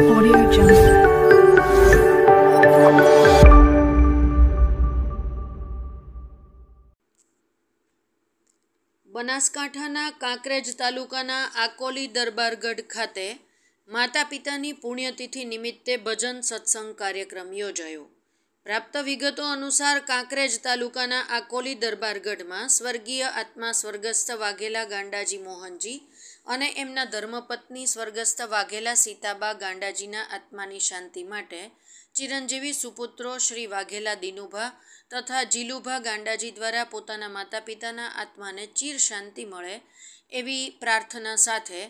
બનાસકાંઠાના કાંકરેજ તાલુકાના આકોલી દરબારગઢ ખાતે માતા પિતાની પુણ્યતિથિ નિમિત્તે ભજન સત્સંગ કાર્યક્રમ યોજાયો પ્રાપ્ત વિગતો અનુસાર કાંકરેજ તાલુકાના આકોલી દરબારગઢમાં સ્વર્ગીય આત્મા સ્વર્ગસ્થ વાઘેલા ગાંડાજી મોહનજી અને એમના ધર્મપત્ની સ્વર્ગસ્થ વાઘેલા સીતાબા ગાંડાજીના આત્માની શાંતિ માટે ચિરંજીવી સુપુત્રો શ્રી વાઘેલા દિનુભા તથા જીલુભા ગાંડાજી દ્વારા પોતાના માતા પિતાના આત્માને ચીર શાંતિ મળે એવી પ્રાર્થના સાથે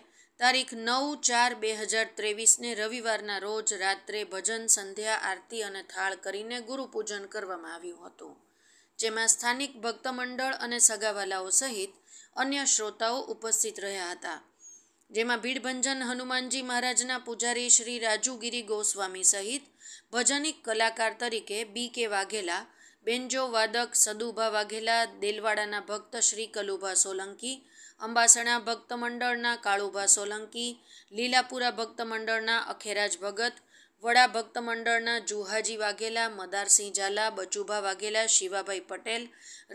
તારીખ નવ ચાર બે હજાર ત્રેવીસને રવિવારના રોજ રાત્રે ભજન સંધ્યા આરતી અને થાળ કરીને ગુરુપૂજન કરવામાં આવ્યું હતું જેમાં સ્થાનિક ભક્તમંડળ અને સગાવાલાઓ સહિત અન્ય શ્રોતાઓ ઉપસ્થિત રહ્યા હતા જેમાં ભીડભંજન હનુમાનજી મહારાજના પૂજારી શ્રી રાજુગીરી ગોસ્વામી સહિત ભજનિક કલાકાર તરીકે બી કે વાઘેલા બેન્જો વાદક સદુભા વાઘેલા દેલવાડાના ભક્ત શ્રી કલુભા સોલંકી અંબાસણા ભક્ત મંડળના કાળુભા સોલંકી લીલાપુરા ભક્ત મંડળના અખેરાજ ભગત વડા ભક્ત મંડળના જુહાજી વાઘેલા મદારસિંહ ઝાલા બચુભા વાઘેલા શિવાભાઈ પટેલ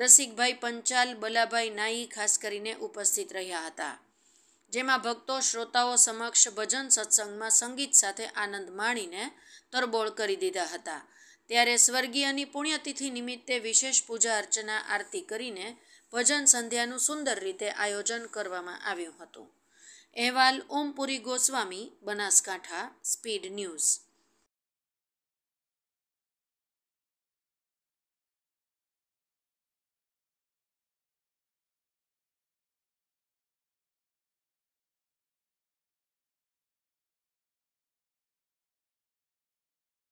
રસિકભાઈ પંચાલ બલાભાઈ નાઈ ખાસ કરીને ઉપસ્થિત રહ્યા હતા જેમાં ભક્તો શ્રોતાઓ સમક્ષ ભજન સત્સંગમાં સંગીત સાથે આનંદ માણીને તરબોળ કરી દીધા હતા ત્યારે સ્વર્ગીયની પુણ્યતિથિ નિમિત્તે વિશેષ પૂજા અર્ચના આરતી કરીને ભજન સંધ્યાનું સુંદર રીતે આયોજન કરવામાં આવ્યું હતું અહેવાલ ઓમપુરી ગોસ્વામી બનાસકાંઠા સ્પીડ ન્યૂઝ